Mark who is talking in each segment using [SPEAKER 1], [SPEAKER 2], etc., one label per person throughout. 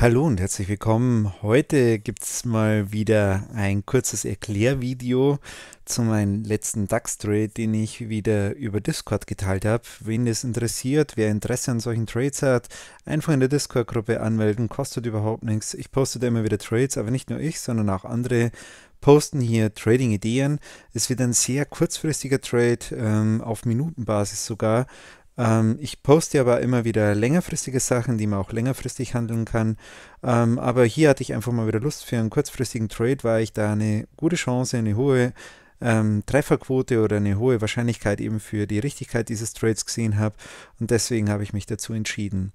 [SPEAKER 1] Hallo und herzlich willkommen. Heute gibt es mal wieder ein kurzes Erklärvideo zu meinem letzten DAX-Trade, den ich wieder über Discord geteilt habe. Wen das interessiert, wer Interesse an solchen Trades hat, einfach in der Discord-Gruppe anmelden, kostet überhaupt nichts. Ich poste da immer wieder Trades, aber nicht nur ich, sondern auch andere posten hier Trading-Ideen. Es wird ein sehr kurzfristiger Trade, ähm, auf Minutenbasis sogar. Ähm, ich poste aber immer wieder längerfristige Sachen, die man auch längerfristig handeln kann. Ähm, aber hier hatte ich einfach mal wieder Lust für einen kurzfristigen Trade, weil ich da eine gute Chance, eine hohe ähm, Trefferquote oder eine hohe Wahrscheinlichkeit eben für die Richtigkeit dieses Trades gesehen habe. Und deswegen habe ich mich dazu entschieden.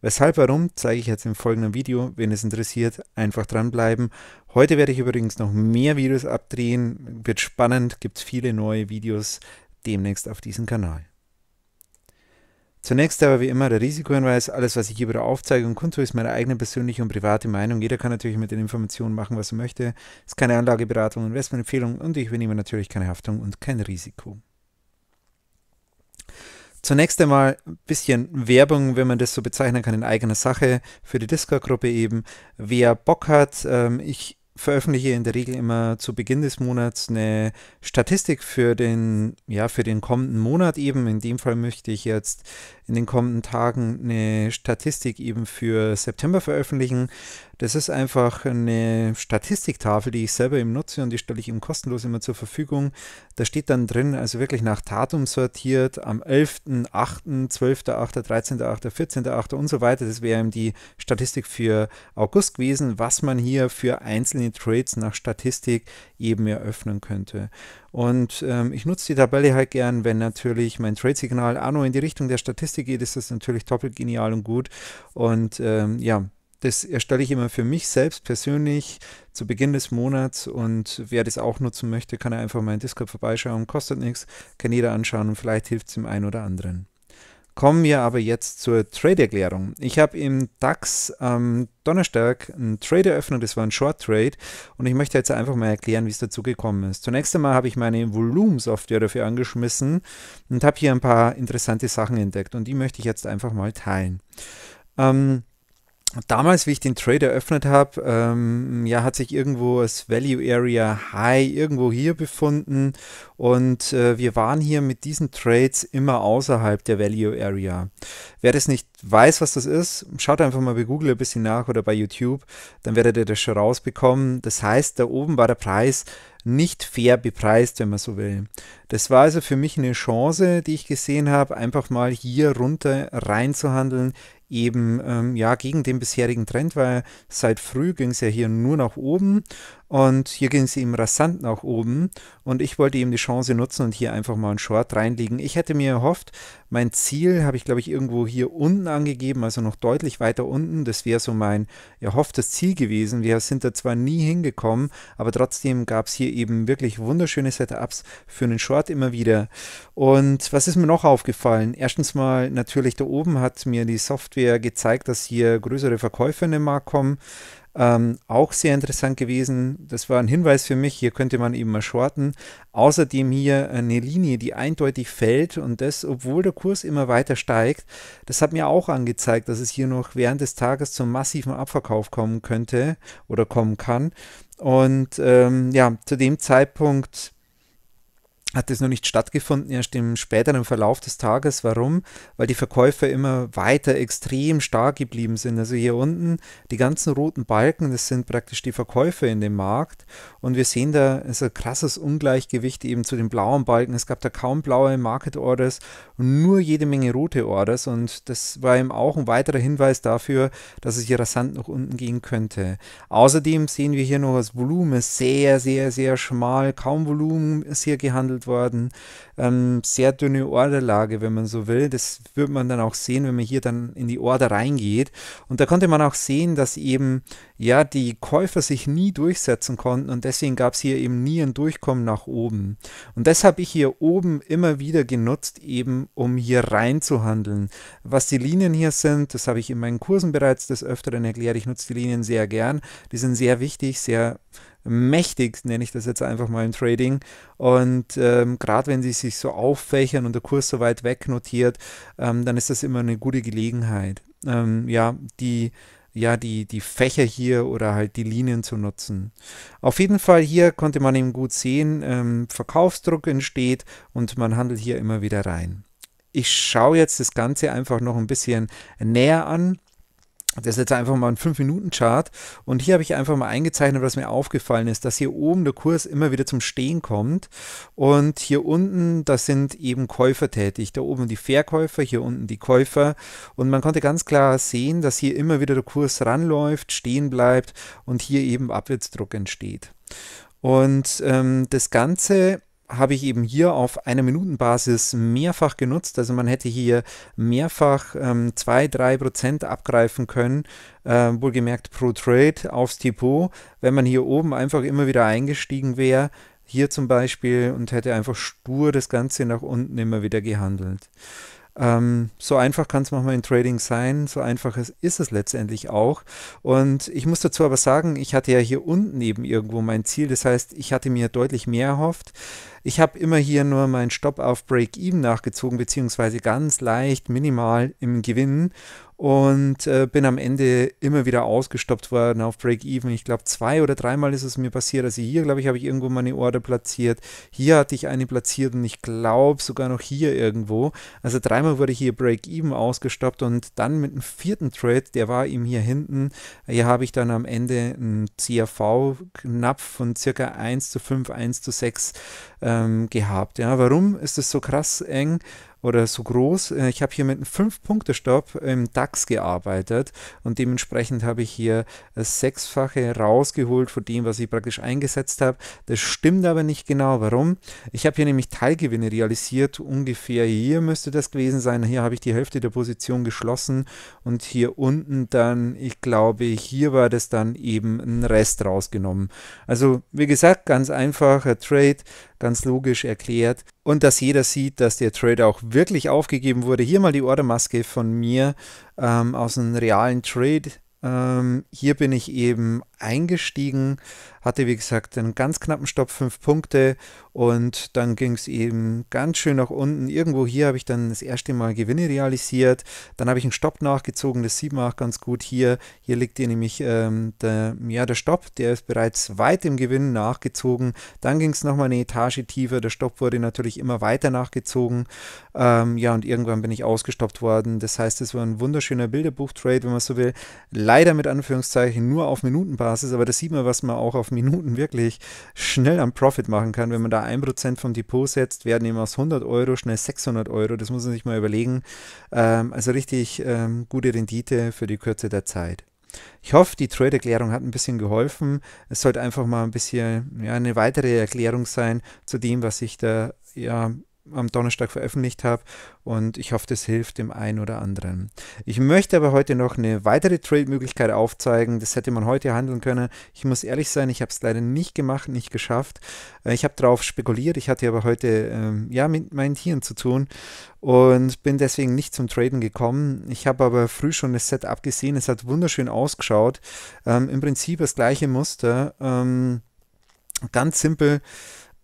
[SPEAKER 1] Weshalb, warum, zeige ich jetzt im folgenden Video. Wenn es interessiert, einfach dranbleiben. Heute werde ich übrigens noch mehr Videos abdrehen. Wird spannend, gibt viele neue Videos demnächst auf diesem Kanal. Zunächst aber wie immer der Risikohinweis, alles was ich hierbei aufzeige und kundtue, ist meine eigene persönliche und private Meinung. Jeder kann natürlich mit den Informationen machen, was er möchte. Es ist keine Anlageberatung, Investmentempfehlung und ich übernehme natürlich keine Haftung und kein Risiko. Zunächst einmal ein bisschen Werbung, wenn man das so bezeichnen kann, in eigener Sache für die Discord-Gruppe eben. Wer Bock hat, ähm, ich veröffentliche in der Regel immer zu Beginn des Monats eine Statistik für den, ja, für den kommenden Monat eben. In dem Fall möchte ich jetzt in den kommenden Tagen eine Statistik eben für September veröffentlichen. Das ist einfach eine Statistiktafel, die ich selber eben nutze und die stelle ich eben kostenlos immer zur Verfügung. Da steht dann drin, also wirklich nach Datum sortiert, am 11., 8., 12., 8., 13., 8., 14., 8. und so weiter. Das wäre eben die Statistik für August gewesen, was man hier für einzelne Trades nach Statistik eben eröffnen könnte. Und ähm, ich nutze die Tabelle halt gern, wenn natürlich mein Trade-Signal auch nur in die Richtung der Statistik geht, ist das natürlich doppelt genial und gut. Und ähm, ja, das erstelle ich immer für mich selbst persönlich zu Beginn des Monats und wer das auch nutzen möchte, kann einfach mal in Discord vorbeischauen, kostet nichts, kann jeder anschauen und vielleicht hilft es dem einen oder anderen. Kommen wir aber jetzt zur Trade-Erklärung. Ich habe im DAX am Donnerstag einen Trade eröffnet, das war ein Short Trade und ich möchte jetzt einfach mal erklären, wie es dazu gekommen ist. Zunächst einmal habe ich meine Volumen-Software dafür angeschmissen und habe hier ein paar interessante Sachen entdeckt und die möchte ich jetzt einfach mal teilen. Ähm, damals, wie ich den Trade eröffnet habe, ähm, ja, hat sich irgendwo das Value Area High irgendwo hier befunden und äh, wir waren hier mit diesen Trades immer außerhalb der Value Area. Wer das nicht weiß, was das ist, schaut einfach mal bei Google ein bisschen nach oder bei YouTube, dann werdet ihr das schon rausbekommen. Das heißt, da oben war der Preis nicht fair bepreist, wenn man so will. Das war also für mich eine Chance, die ich gesehen habe, einfach mal hier runter reinzuhandeln, eben ähm, ja gegen den bisherigen Trend, weil seit früh ging es ja hier nur nach oben und hier ging sie ihm rasant nach oben und ich wollte ihm die Chance nutzen und hier einfach mal einen Short reinlegen. Ich hätte mir erhofft, mein Ziel habe ich glaube ich irgendwo hier unten angegeben, also noch deutlich weiter unten. Das wäre so mein erhofftes Ziel gewesen. Wir sind da zwar nie hingekommen, aber trotzdem gab es hier eben wirklich wunderschöne Setups für einen Short immer wieder. Und was ist mir noch aufgefallen? Erstens mal natürlich da oben hat mir die Software gezeigt, dass hier größere Verkäufe in den Markt kommen. Ähm, auch sehr interessant gewesen. Das war ein Hinweis für mich. Hier könnte man eben mal shorten. Außerdem hier eine Linie, die eindeutig fällt und das, obwohl der Kurs immer weiter steigt. Das hat mir auch angezeigt, dass es hier noch während des Tages zum massiven Abverkauf kommen könnte oder kommen kann. Und ähm, ja, zu dem Zeitpunkt hat es noch nicht stattgefunden, erst im späteren Verlauf des Tages. Warum? Weil die Verkäufer immer weiter extrem stark geblieben sind. Also hier unten die ganzen roten Balken, das sind praktisch die Verkäufer in dem Markt. Und wir sehen da ist ein krasses Ungleichgewicht eben zu den blauen Balken. Es gab da kaum blaue Market Orders und nur jede Menge rote Orders. Und das war eben auch ein weiterer Hinweis dafür, dass es hier rasant nach unten gehen könnte. Außerdem sehen wir hier noch das Volumen sehr, sehr, sehr schmal. Kaum Volumen ist hier gehandelt behandelt worden. Ähm, sehr dünne Orderlage, wenn man so will. Das wird man dann auch sehen, wenn man hier dann in die Order reingeht. Und da konnte man auch sehen, dass eben ja die Käufer sich nie durchsetzen konnten und deswegen gab es hier eben nie ein Durchkommen nach oben. Und das habe ich hier oben immer wieder genutzt, eben um hier reinzuhandeln. Was die Linien hier sind, das habe ich in meinen Kursen bereits des Öfteren erklärt. Ich nutze die Linien sehr gern. Die sind sehr wichtig, sehr mächtig, nenne ich das jetzt einfach mal im Trading. Und ähm, gerade wenn sie sich so auffächern und der Kurs so weit weg notiert, ähm, dann ist das immer eine gute Gelegenheit, ähm, ja, die, ja, die, die Fächer hier oder halt die Linien zu nutzen. Auf jeden Fall hier konnte man eben gut sehen, ähm, Verkaufsdruck entsteht und man handelt hier immer wieder rein. Ich schaue jetzt das Ganze einfach noch ein bisschen näher an das ist jetzt einfach mal ein 5-Minuten-Chart. Und hier habe ich einfach mal eingezeichnet, was mir aufgefallen ist, dass hier oben der Kurs immer wieder zum Stehen kommt. Und hier unten, das sind eben Käufer tätig. Da oben die Verkäufer, hier unten die Käufer. Und man konnte ganz klar sehen, dass hier immer wieder der Kurs ranläuft, stehen bleibt und hier eben Abwärtsdruck entsteht. Und ähm, das Ganze habe ich eben hier auf einer Minutenbasis mehrfach genutzt. Also man hätte hier mehrfach ähm, 2 Prozent abgreifen können, äh, wohlgemerkt pro Trade aufs Depot, wenn man hier oben einfach immer wieder eingestiegen wäre, hier zum Beispiel, und hätte einfach stur das Ganze nach unten immer wieder gehandelt. Ähm, so einfach kann es manchmal in Trading sein, so einfach ist, ist, es letztendlich auch. Und ich muss dazu aber sagen, ich hatte ja hier unten eben irgendwo mein Ziel, das heißt, ich hatte mir deutlich mehr erhofft. Ich habe immer hier nur meinen Stopp auf Break-Even nachgezogen, beziehungsweise ganz leicht minimal im Gewinn und äh, bin am Ende immer wieder ausgestoppt worden auf Break-Even. Ich glaube, zwei oder dreimal ist es mir passiert. Also hier, glaube ich, habe ich irgendwo meine Order platziert. Hier hatte ich eine platziert und ich glaube sogar noch hier irgendwo. Also dreimal wurde hier Break-Even ausgestoppt und dann mit einem vierten Trade, der war ihm hier hinten. Hier habe ich dann am Ende einen CRV knapf von circa 1 zu 5, 1 zu 6 äh, ähm, gehabt. Ja, warum ist es so krass eng? oder so groß. Äh, ich habe hier mit einem 5-Punkte-Stopp im DAX gearbeitet und dementsprechend habe ich hier das Sechsfache rausgeholt von dem, was ich praktisch eingesetzt habe. Das stimmt aber nicht genau. Warum? Ich habe hier nämlich Teilgewinne realisiert. Ungefähr hier müsste das gewesen sein. Hier habe ich die Hälfte der Position geschlossen und hier unten dann, ich glaube, hier war das dann eben ein Rest rausgenommen. Also wie gesagt, ganz einfacher Trade, ganz logisch erklärt und dass jeder sieht, dass der Trade auch wirklich aufgegeben wurde. Hier mal die Ordermaske von mir ähm, aus einem realen Trade ähm, hier bin ich eben eingestiegen, hatte wie gesagt einen ganz knappen Stopp, fünf Punkte und dann ging es eben ganz schön nach unten. Irgendwo hier habe ich dann das erste Mal Gewinne realisiert, dann habe ich einen Stopp nachgezogen, das sieht man auch ganz gut hier. Hier liegt hier nämlich ähm, der, ja, der Stopp, der ist bereits weit im Gewinn nachgezogen. Dann ging es nochmal eine Etage tiefer, der Stopp wurde natürlich immer weiter nachgezogen. Ähm, ja, und irgendwann bin ich ausgestoppt worden. Das heißt, es war ein wunderschöner Bilderbuchtrade, wenn man so will leider mit Anführungszeichen nur auf Minutenbasis, aber da sieht man, was man auch auf Minuten wirklich schnell am Profit machen kann. Wenn man da 1% vom Depot setzt, werden eben aus 100 Euro schnell 600 Euro. Das muss man sich mal überlegen. Ähm, also richtig ähm, gute Rendite für die Kürze der Zeit. Ich hoffe, die Trade-Erklärung hat ein bisschen geholfen. Es sollte einfach mal ein bisschen ja, eine weitere Erklärung sein zu dem, was ich da ja, am Donnerstag veröffentlicht habe und ich hoffe, das hilft dem einen oder anderen. Ich möchte aber heute noch eine weitere Trade-Möglichkeit aufzeigen. Das hätte man heute handeln können. Ich muss ehrlich sein, ich habe es leider nicht gemacht, nicht geschafft. Äh, ich habe darauf spekuliert. Ich hatte aber heute ähm, ja mit meinen Tieren zu tun und bin deswegen nicht zum Traden gekommen. Ich habe aber früh schon das Set abgesehen. Es hat wunderschön ausgeschaut. Ähm, Im Prinzip das gleiche Muster. Ähm, ganz simpel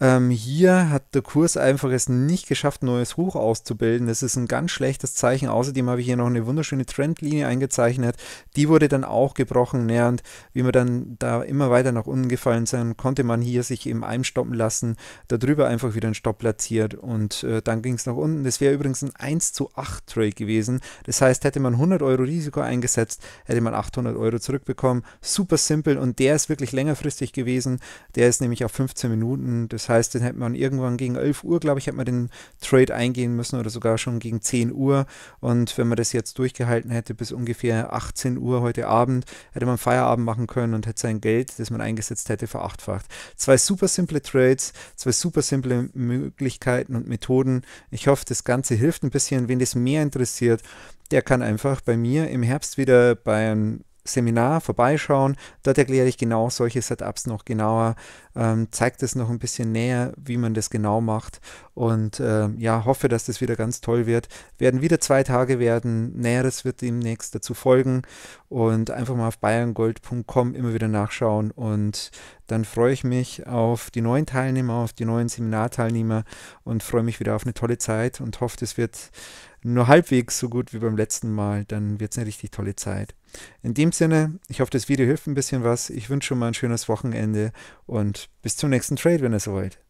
[SPEAKER 1] ähm, hier hat der Kurs einfach es nicht geschafft, ein neues Hoch auszubilden. Das ist ein ganz schlechtes Zeichen. Außerdem habe ich hier noch eine wunderschöne Trendlinie eingezeichnet. Die wurde dann auch gebrochen. Ja, und wie wir dann da immer weiter nach unten gefallen sind, konnte man hier sich eben einstoppen lassen, darüber einfach wieder einen Stopp platziert und äh, dann ging es nach unten. Das wäre übrigens ein 1 zu 8 Trade gewesen. Das heißt, hätte man 100 Euro Risiko eingesetzt, hätte man 800 Euro zurückbekommen. Super simpel und der ist wirklich längerfristig gewesen. Der ist nämlich auf 15 Minuten. Das das heißt, dann hätte man irgendwann gegen 11 Uhr, glaube ich, hätte man den Trade eingehen müssen oder sogar schon gegen 10 Uhr. Und wenn man das jetzt durchgehalten hätte bis ungefähr 18 Uhr heute Abend, hätte man Feierabend machen können und hätte sein Geld, das man eingesetzt hätte, verachtfacht. Zwei super simple Trades, zwei super simple Möglichkeiten und Methoden. Ich hoffe, das Ganze hilft ein bisschen. Wen das mehr interessiert, der kann einfach bei mir im Herbst wieder bei einem Seminar vorbeischauen. Dort erkläre ich genau solche Setups noch genauer, ähm, zeige das noch ein bisschen näher, wie man das genau macht und äh, ja, hoffe, dass das wieder ganz toll wird. Werden wieder zwei Tage werden, Näheres wird demnächst dazu folgen und einfach mal auf bayerngold.com immer wieder nachschauen und dann freue ich mich auf die neuen Teilnehmer, auf die neuen Seminarteilnehmer und freue mich wieder auf eine tolle Zeit und hoffe, es wird nur halbwegs so gut wie beim letzten Mal, dann wird es eine richtig tolle Zeit. In dem Sinne, ich hoffe, das Video hilft ein bisschen was. Ich wünsche schon mal ein schönes Wochenende und bis zum nächsten Trade, wenn ihr so wollt.